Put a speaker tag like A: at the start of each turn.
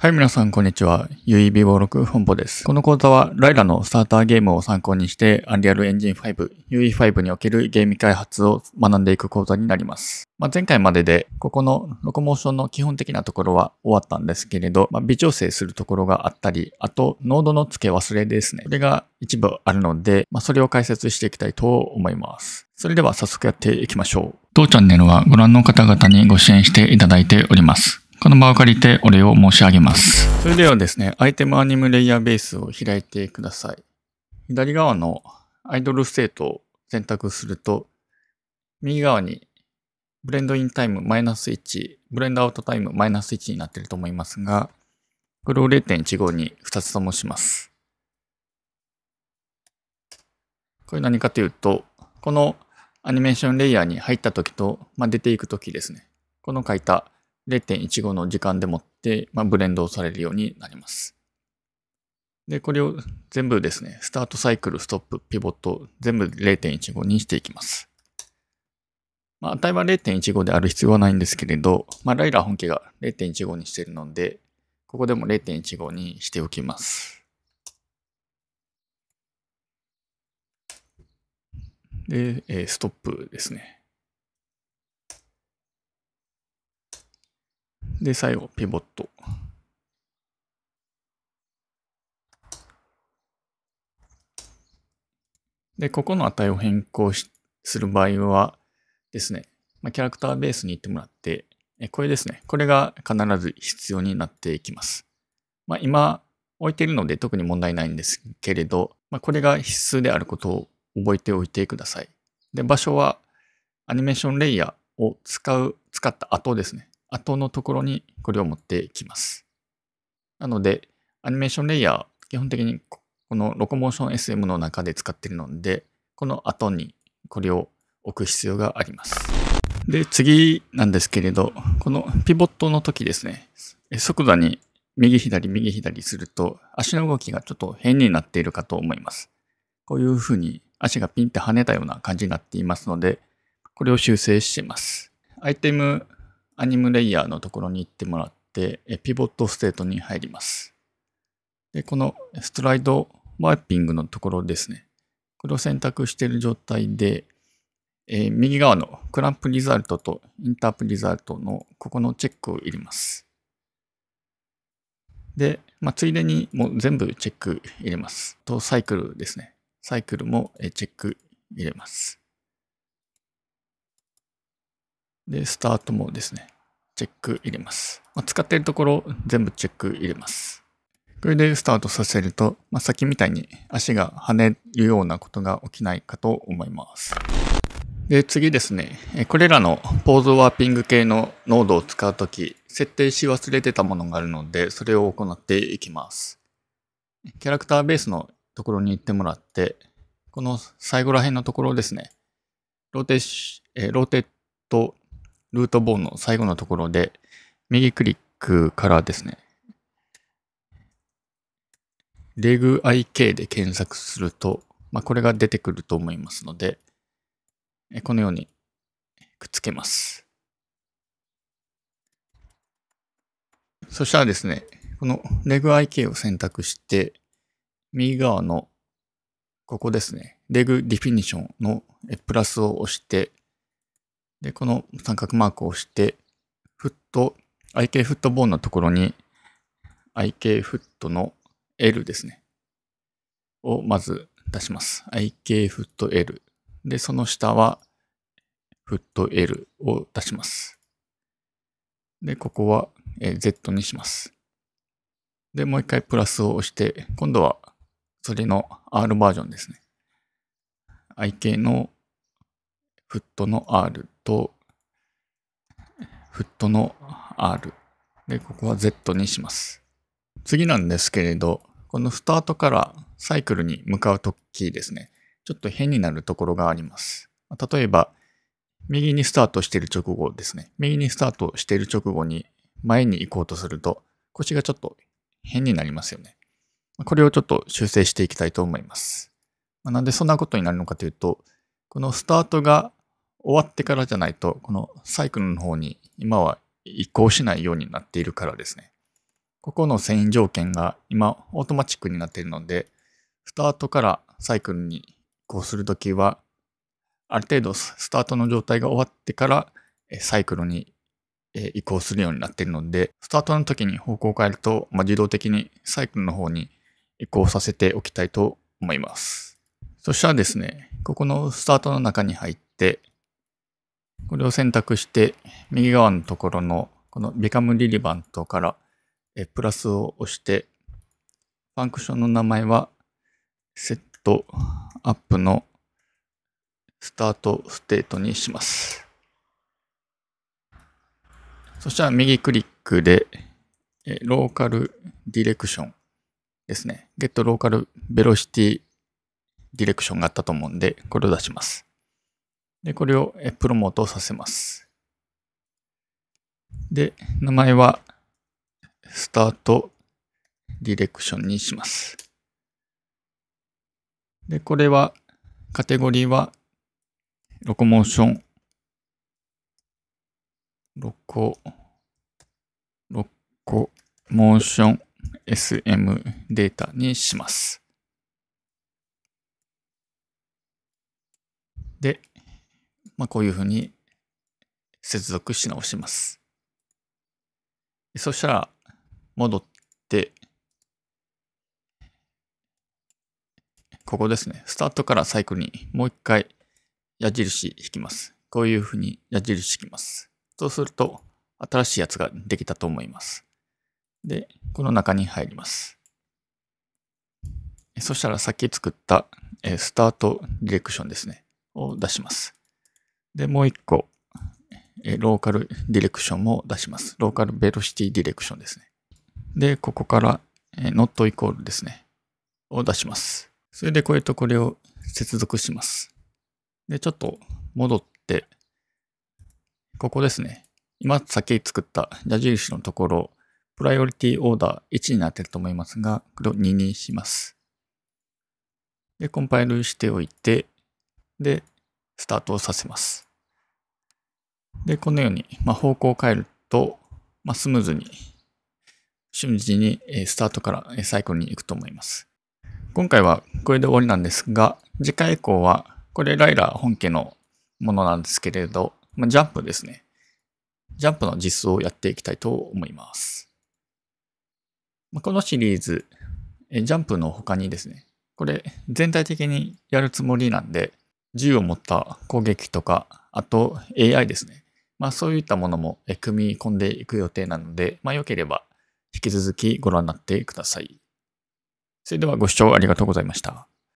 A: はい、皆さん、こんにちは。UEB56 本舗です。この講座は、ライラのスターターゲームを参考にして、Unreal Engine 5、UE5 におけるゲーム開発を学んでいく講座になります。まあ、前回までで、ここのロコモーションの基本的なところは終わったんですけれど、まあ、微調整するところがあったり、あと、ノードの付け忘れですね。これが一部あるので、まあ、それを解説していきたいと思います。それでは早速やっていきましょう。当チャンネルはご覧の方々にご支援していただいております。この場を借りてお礼を申し上げます。それではですね、アイテムアニムレイヤーベースを開いてください。左側のアイドルステートを選択すると、右側にブレンドインタイムマイナス1、ブレンドアウトタイムマイナス1になっていると思いますが、これを0.15に2つともします。これ何かというと、このアニメーションレイヤーに入った時と、まあ、出ていく時ですね。この書いた0.15の時間でもって、まあ、ブレンドされるようになります。で、これを全部ですね、スタートサイクル、ストップ、ピボット、全部0.15にしていきます。まあ、値は0.15である必要はないんですけれど、まあ、ライラー本家が0.15にしているので、ここでも0.15にしておきます。で、えストップですね。で、最後、ピボット。で、ここの値を変更する場合はですね、まキャラクターベースに行ってもらって、これですね、これが必ず必要になっていきます。まあ、今置いているので特に問題ないんですけれど、まあ、これが必須であることを覚えておいてください。で、場所はアニメーションレイヤーを使う、使った後ですね。後のところにこれを持ってきます。なので、アニメーションレイヤー、基本的にこのロコモーション SM の中で使ってるので、この後にこれを置く必要があります。で、次なんですけれど、このピボットの時ですね、速度に右左右左すると足の動きがちょっと変になっているかと思います。こういうふうに足がピンって跳ねたような感じになっていますので、これを修正しています。アイテムアニムレイヤーのところに行ってもらって、ピボットステートに入ります。で、このストライドワイピングのところですね。これを選択している状態で、えー、右側のクランプリザルトとインタープリザルトのここのチェックを入れます。で、まあ、ついでにもう全部チェック入れます。と、サイクルですね。サイクルもチェック入れます。で、スタートもですね、チェック入れます。まあ、使っているところ全部チェック入れます。これでスタートさせると、まあ、先みたいに足が跳ねるようなことが起きないかと思います。で、次ですね。これらのポーズワーピング系のノードを使うとき、設定し忘れてたものがあるので、それを行っていきます。キャラクターベースのところに行ってもらって、この最後ら辺のところですね。ローテッシ、えローテッドルートボーンの最後のところで、右クリックからですね、regik で検索すると、まあ、これが出てくると思いますので、このようにくっつけます。そしたらですね、この regik を選択して、右側のここですね、レグディフィニションのプラスを押して、で、この三角マークを押して、フット、IK フットボーンのところに、IK フットの L ですね。をまず出します。IK フット L。で、その下は、フット L を出します。で、ここは Z にします。で、もう一回プラスを押して、今度はそれの R バージョンですね。IK のフットの R と、フットの R。で、ここは Z にします。次なんですけれど、このスタートからサイクルに向かうときですね、ちょっと変になるところがあります。例えば、右にスタートしている直後ですね。右にスタートしている直後に前に行こうとすると腰がちょっと変になりますよね。これをちょっと修正していきたいと思います。なんでそんなことになるのかというと、このスタートが終わってからじゃないと、このサイクルの方に今は移行しないようになっているからですね。ここの遷移条件が今オートマチックになっているので、スタートからサイクルに移行するときは、ある程度スタートの状態が終わってからサイクルに移行するようになっているので、スタートの時に方向を変えると、まあ、自動的にサイクルの方に移行させておきたいと思います。そしたらですね、ここのスタートの中に入って、これを選択して、右側のところの、この Become Relevant から、えプラスを押して、ファンクションの名前は、セットアップのスタートステートにします。そしたら右クリックで、えローカルディレクションですね。get ローカルベロシティディレクションがあったと思うんで、これを出します。で、これをプロモートさせます。で、名前はスタートディレクションにします。で、これはカテゴリーはロコモーション、ロコ、ロコモーション SM データにします。で、まあ、こういうふうに接続し直します。そしたら、戻って、ここですね。スタートからサイクルにもう一回矢印引きます。こういうふうに矢印引きます。そうすると、新しいやつができたと思います。で、この中に入ります。そしたらさっき作ったスタートディレクションですね。を出します。で、もう一個、えローカルディレクションも出します。ローカルベロシティディレクションですね。で、ここから、え not イコールですね。を出します。それでこれとこれを接続します。で、ちょっと戻って、ここですね。今さっき作った矢印のところ、プライオリティオーダー1になってると思いますが、これを2にします。で、コンパイルしておいて、で、スタートをさせます。で、このように、まあ、方向を変えると、まあ、スムーズに瞬時にスタートからサイクルに行くと思います。今回はこれで終わりなんですが、次回以降は、これライラー本家のものなんですけれど、まあ、ジャンプですね。ジャンプの実装をやっていきたいと思います。まこのシリーズ、ジャンプの他にですね、これ全体的にやるつもりなんで、銃を持った攻撃とか、あと AI ですね。まあそういったものも組み込んでいく予定なので、まあ良ければ引き続きご覧になってください。それではご視聴ありがとうございました。